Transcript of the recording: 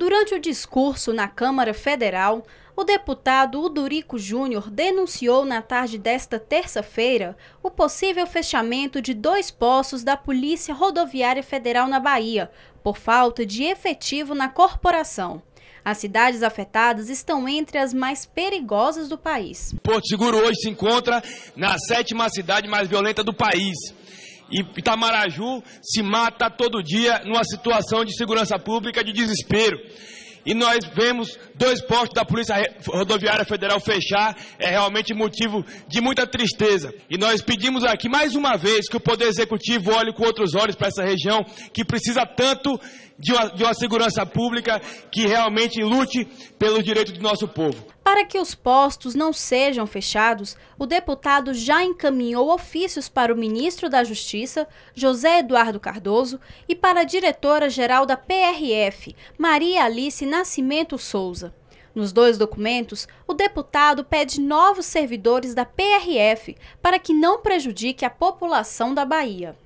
Durante o discurso na Câmara Federal, o deputado Udurico Júnior denunciou na tarde desta terça-feira o possível fechamento de dois postos da Polícia Rodoviária Federal na Bahia, por falta de efetivo na corporação. As cidades afetadas estão entre as mais perigosas do país. Porto Seguro hoje se encontra na sétima cidade mais violenta do país. Itamaraju se mata todo dia numa situação de segurança pública de desespero. E nós vemos dois postos da Polícia Rodoviária Federal fechar, é realmente motivo de muita tristeza. E nós pedimos aqui mais uma vez que o Poder Executivo olhe com outros olhos para essa região que precisa tanto de uma, de uma segurança pública que realmente lute pelo direito do nosso povo. Para que os postos não sejam fechados, o deputado já encaminhou ofícios para o ministro da Justiça, José Eduardo Cardoso, e para a diretora-geral da PRF, Maria Alice Nascimento Souza. Nos dois documentos, o deputado pede novos servidores da PRF para que não prejudique a população da Bahia.